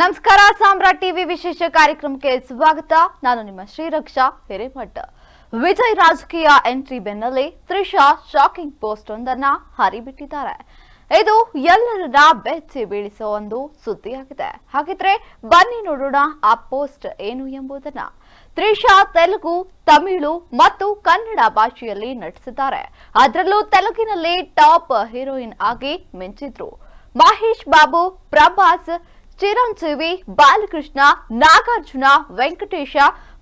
ನಮಸ್ಕಾರ ಸಾಮ್ರಾಟ್ ಟಿವಿ ವಿಶೇಷ ಕಾರ್ಯಕ್ರಮಕ್ಕೆ ಸ್ವಾಗತ ನಾನು ನಿಮ್ಮ ಶ್ರೀರಕ್ಷಾ ಹಿರೇಮಠ ವಿಜಯ್ ರಾಜಕೀಯ ಎಂಟ್ರಿ ಬೆನ್ನಲ್ಲಿ ತ್ರಿಷಾ ಶಾಕಿಂಗ್ ಪೋಸ್ಟ್ ಒಂದನ್ನ ಹರಿಬಿಟ್ಟಿದ್ದಾರೆ ಇದು ಎಲ್ಲರನ್ನ ಬೆಚ್ಚಿ ಬೀಳಿಸೋ ಒಂದು ಸುದ್ದಿಯಾಗಿದೆ ಹಾಗಿದ್ರೆ ಬನ್ನಿ ನೋಡೋಣ ಆ ಪೋಸ್ಟ್ ಏನು ಎಂಬುದನ್ನ ತ್ರಿಷಾ ತೆಲುಗು ತಮಿಳು ಮತ್ತು ಕನ್ನಡ ಭಾಷೆಯಲ್ಲಿ ನಟಿಸಿದ್ದಾರೆ ಅದರಲ್ಲೂ ತೆಲುಗಿನಲ್ಲಿ ಟಾಪ್ ಹೀರೋಯಿನ್ ಆಗಿ ಮಿಂಚಿದ್ರು ಮಹೇಶ್ ಬಾಬು ಪ್ರಭಾಸ್ ಚಿರಂಜೀವಿ ಬಾಲಕೃಷ್ಣ ನಾಗಾರ್ಜುನ ವೆಂಕಟೇಶ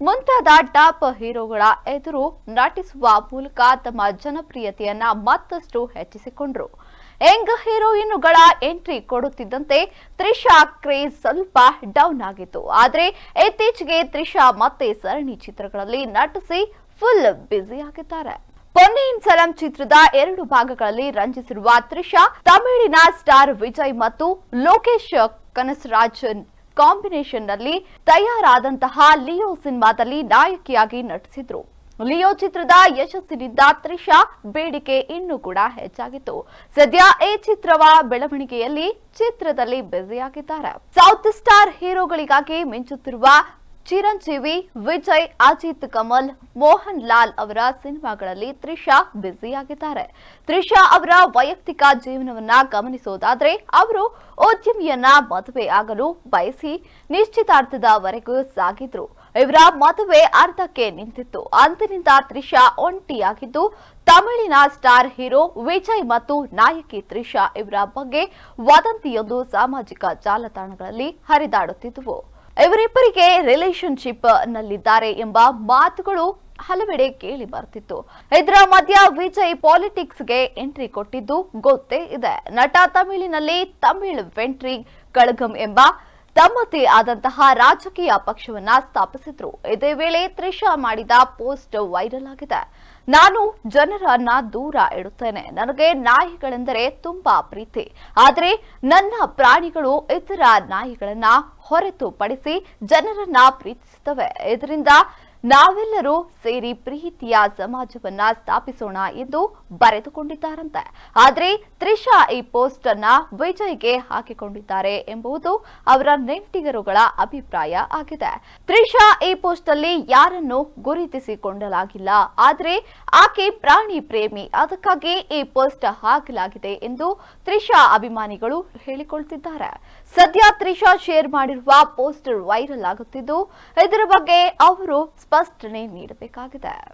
ಮುಂತಾದ ಟಾಪ್ ಹೀರೋಗಳ ಎದುರು ನಟಿಸುವ ಮೂಲಕ ತಮ್ಮ ಜನಪ್ರಿಯತೆಯನ್ನ ಮತ್ತಷ್ಟು ಹೆಚ್ಚಿಸಿಕೊಂಡ್ರು ಯಂಗ್ ಹೀರೋಯಿನ್ಗಳ ಎಂಟ್ರಿ ಕೊಡುತ್ತಿದ್ದಂತೆ ತ್ರಿಷಾ ಕ್ರೇಜ್ ಸ್ವಲ್ಪ ಡೌನ್ ಆಗಿತ್ತು ಆದರೆ ಇತ್ತೀಚೆಗೆ ತ್ರಿಷಾ ಮತ್ತೆ ಸರಣಿ ಚಿತ್ರಗಳಲ್ಲಿ ನಟಿಸಿ ಫುಲ್ ಬ್ಯುಸಿ ಆಗಿದ್ದಾರೆ ಪೊನ್ನಿಯಿನ್ ಸಲಂ ಚಿತ್ರದ ಎರಡು ಭಾಗಗಳಲ್ಲಿ ರಂಜಿಸಿರುವ ತ್ರಿಷಾ ತಮಿಳಿನ ಸ್ಟಾರ್ ವಿಜಯ್ ಮತ್ತು ಲೋಕೇಶ್ ಕನಸರಾಜನ್ ಕಾಂಬಿನೇಷನ್ ನಲ್ಲಿ ತಯಾರಾದಂತಹ ಲಿಯೋ ಸಿನಿಮಾದಲ್ಲಿ ನಾಯಕಿಯಾಗಿ ನಟಿಸಿದ್ರು ಲಿಯೋ ಚಿತ್ರದ ಯಶಸ್ಸಿನಿಂದ ತ್ರಿಷಾ ಬೇಡಿಕೆ ಇನ್ನೂ ಕೂಡ ಹೆಚ್ಚಾಗಿತ್ತು ಸದ್ಯ ಈ ಚಿತ್ರವ ಬೆಳವಣಿಗೆಯಲ್ಲಿ ಚಿತ್ರದಲ್ಲಿ ಬ್ಯುಸಿಯಾಗಿದ್ದಾರೆ ಸೌತ್ ಸ್ಟಾರ್ ಹೀರೋಗಳಿಗಾಗಿ ಮಿಂಚುತ್ತಿರುವ ಚಿರಂಜೀವಿ ವಿಜಯ್ ಅಜಿತ್ ಕಮಲ್ ಮೋಹನ್ ಲಾಲ್ ಅವರ ಸಿನಿಮಾಗಳಲ್ಲಿ ತ್ರಿಷಾ ಬ್ಯುಸಿಯಾಗಿದ್ದಾರೆ ತ್ರಿಷಾ ಅವರ ವೈಯಕ್ತಿಕ ಜೀವನವನ್ನ ಗಮನಿಸೋದಾದ್ರೆ ಅವರು ಉದ್ಯಮಿಯನ್ನ ಮದುವೆ ಆಗಲು ಬಯಸಿ ನಿಶ್ಚಿತಾರ್ಥದವರೆಗೂ ಸಾಗಿದ್ರು ಇವರ ಮದುವೆ ಅರ್ಧಕ್ಕೆ ನಿಂತಿತ್ತು ಅಂದಿನಿಂದ ತ್ರಿಷಾ ಒಂಟಿಯಾಗಿದ್ದು ತಮಿಳಿನ ಸ್ಟಾರ್ ಹೀರೋ ವಿಜಯ್ ಮತ್ತು ನಾಯಕಿ ತ್ರಿಷಾ ಇವರ ಬಗ್ಗೆ ವದಂತಿಯೊಂದು ಸಾಮಾಜಿಕ ಜಾಲತಾಣಗಳಲ್ಲಿ ಹರಿದಾಡುತ್ತಿದ್ದವು ಇವರಿಬ್ಬರಿಗೆ ರಿಲೇಶನ್ಶಿಪ್ ನಲ್ಲಿದ್ದಾರೆ ಎಂಬ ಮಾತುಗಳು ಹಲವೆಡೆ ಕೇಳಿ ಬರ್ತಿತ್ತು ಇದರ ಮಧ್ಯ ವಿಜಯ್ ಪಾಲಿಟಿಕ್ಸ್ ಗೆ ಎಂಟ್ರಿ ಕೊಟ್ಟಿದ್ದು ಗೊತ್ತೇ ಇದೆ ನಟ ತಮಿಳಿನಲ್ಲಿ ತಮಿಳ್ ವೆಂಟ್ರಿ ಕಳಗಂ ಎಂಬ ತಮ್ಮದೇ ಆದಂತಹ ರಾಜಕೀಯ ಪಕ್ಷವನ್ನ ಸ್ಥಾಪಿಸಿದ್ರು ಇದೇ ವೇಳೆ ತ್ರಿಷಾ ಮಾಡಿದ ಪೋಸ್ಟ್ ವೈರಲ್ ಆಗಿದೆ ನಾನು ಜನರನ್ನ ದೂರ ಇಡುತ್ತೇನೆ ನನಗೆ ನಾಯಿಗಳೆಂದರೆ ತುಂಬಾ ಪ್ರೀತಿ ಆದರೆ ನನ್ನ ಪ್ರಾಣಿಗಳು ಇತರ ನಾಯಿಗಳನ್ನ ಹೊರತುಪಡಿಸಿ ಜನರನ್ನ ಪ್ರೀತಿಸುತ್ತವೆ ಇದರಿಂದ ನಾವೆಲ್ಲರೂ ಸೇರಿ ಪ್ರೀತಿಯ ಸಮಾಜವನ್ನ ಸ್ಥಾಪಿಸೋಣ ಎಂದು ಬರೆದುಕೊಂಡಿದ್ದಾರಂತೆ ಆದರೆ ತ್ರಿಷಾ ಈ ಪೋಸ್ಟ್ ಅನ್ನ ವಿಜಯ್ಗೆ ಹಾಕಿಕೊಂಡಿದ್ದಾರೆ ಎಂಬುದು ಅವರ ನೆಂಟಿಗರುಗಳ ಅಭಿಪ್ರಾಯ ಆಗಿದೆ ತ್ರಿಷಾ ಈ ಪೋಸ್ಟ್ ಅಲ್ಲಿ ಯಾರನ್ನು ಗುರುತಿಸಿಕೊಂಡಲಾಗಿಲ್ಲ ಆದರೆ ಆಕೆ ಪ್ರಾಣಿ ಪ್ರೇಮಿ ಅದಕ್ಕಾಗಿ ಈ ಪೋಸ್ಟ್ ಹಾಕಲಾಗಿದೆ ಎಂದು ತ್ರಿಷಾ ಅಭಿಮಾನಿಗಳು ಹೇಳಿಕೊಳ್ತಿದ್ದಾರೆ ಸದ್ಯ ತ್ರಿಷಾ ಶೇರ್ ಮಾಡಿರುವ ಪೋಸ್ಟರ್ ವೈರಲ್ ಆಗುತ್ತಿದ್ದು ಇದರ ಬಗ್ಗೆ ಅವರು ಸ್ಪಷ್ಟನೆ ನೀಡಬೇಕಾಗಿದೆ